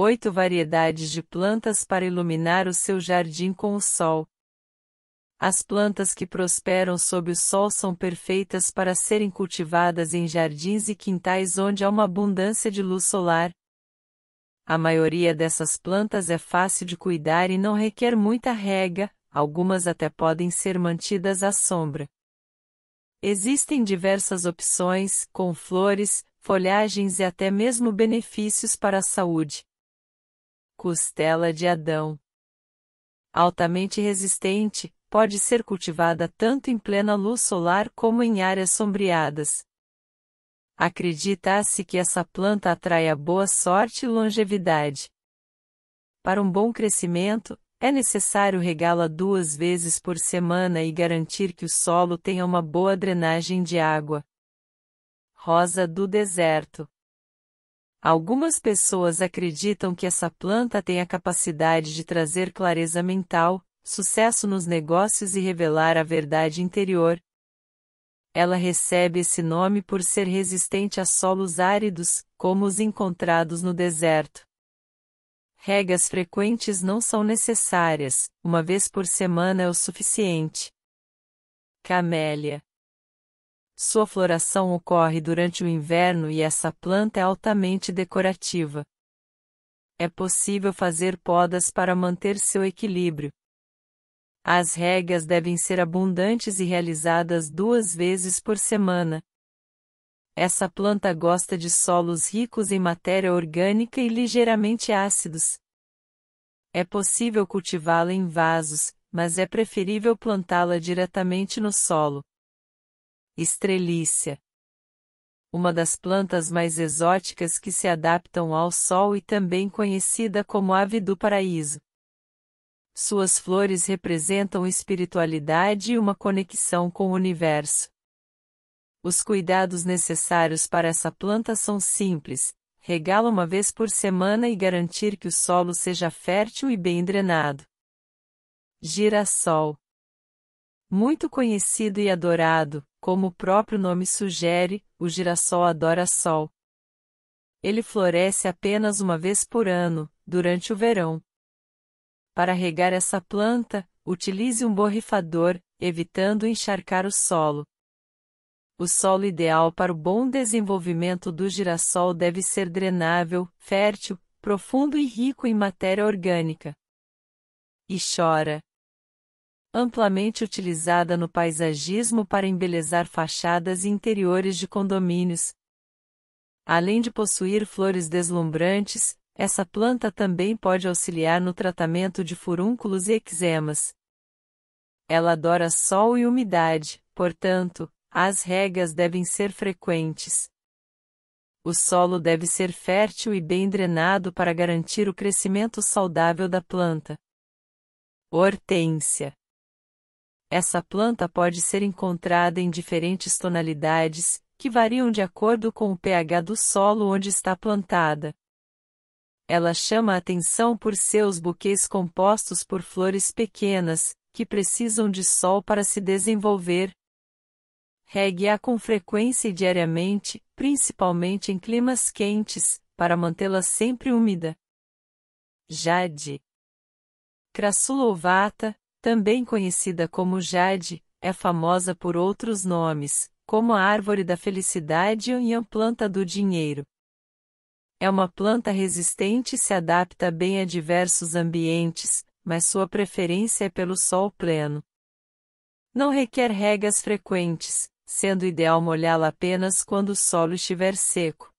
oito variedades de plantas para iluminar o seu jardim com o sol. As plantas que prosperam sob o sol são perfeitas para serem cultivadas em jardins e quintais onde há uma abundância de luz solar. A maioria dessas plantas é fácil de cuidar e não requer muita rega, algumas até podem ser mantidas à sombra. Existem diversas opções, com flores, folhagens e até mesmo benefícios para a saúde costela de Adão. Altamente resistente, pode ser cultivada tanto em plena luz solar como em áreas sombreadas. Acredita-se que essa planta atrai a boa sorte e longevidade. Para um bom crescimento, é necessário regá-la duas vezes por semana e garantir que o solo tenha uma boa drenagem de água. Rosa do Deserto Algumas pessoas acreditam que essa planta tem a capacidade de trazer clareza mental, sucesso nos negócios e revelar a verdade interior. Ela recebe esse nome por ser resistente a solos áridos, como os encontrados no deserto. Regas frequentes não são necessárias, uma vez por semana é o suficiente. Camélia sua floração ocorre durante o inverno e essa planta é altamente decorativa. É possível fazer podas para manter seu equilíbrio. As regas devem ser abundantes e realizadas duas vezes por semana. Essa planta gosta de solos ricos em matéria orgânica e ligeiramente ácidos. É possível cultivá-la em vasos, mas é preferível plantá-la diretamente no solo. Estrelícia. Uma das plantas mais exóticas que se adaptam ao sol e também conhecida como ave do paraíso. Suas flores representam espiritualidade e uma conexão com o universo. Os cuidados necessários para essa planta são simples: regá-la uma vez por semana e garantir que o solo seja fértil e bem drenado. Girassol muito conhecido e adorado, como o próprio nome sugere, o girassol adora sol. Ele floresce apenas uma vez por ano, durante o verão. Para regar essa planta, utilize um borrifador, evitando encharcar o solo. O solo ideal para o bom desenvolvimento do girassol deve ser drenável, fértil, profundo e rico em matéria orgânica. E chora amplamente utilizada no paisagismo para embelezar fachadas e interiores de condomínios. Além de possuir flores deslumbrantes, essa planta também pode auxiliar no tratamento de furúnculos e eczemas. Ela adora sol e umidade, portanto, as regas devem ser frequentes. O solo deve ser fértil e bem drenado para garantir o crescimento saudável da planta. Hortência. Essa planta pode ser encontrada em diferentes tonalidades, que variam de acordo com o pH do solo onde está plantada. Ela chama a atenção por seus buquês compostos por flores pequenas, que precisam de sol para se desenvolver. Regue-a com frequência e diariamente, principalmente em climas quentes, para mantê-la sempre úmida. Jade. Crassula ovata, também conhecida como jade, é famosa por outros nomes, como a árvore da felicidade e a planta do dinheiro. É uma planta resistente e se adapta bem a diversos ambientes, mas sua preferência é pelo sol pleno. Não requer regas frequentes, sendo ideal molhá-la apenas quando o solo estiver seco.